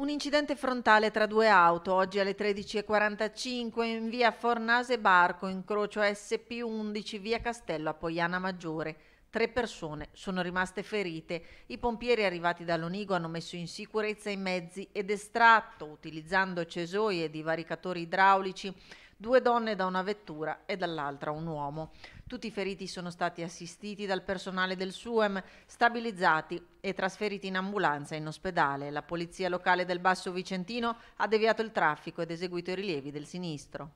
Un incidente frontale tra due auto oggi alle 13.45 in via Fornase Barco, incrocio SP11, via Castello a Poiana Maggiore. Tre persone sono rimaste ferite. I pompieri arrivati dall'Onigo hanno messo in sicurezza i mezzi ed estratto, utilizzando cesoie e divaricatori idraulici, due donne da una vettura e dall'altra un uomo. Tutti i feriti sono stati assistiti dal personale del SUEM, stabilizzati e trasferiti in ambulanza in ospedale. La polizia locale del Basso Vicentino ha deviato il traffico ed eseguito i rilievi del sinistro.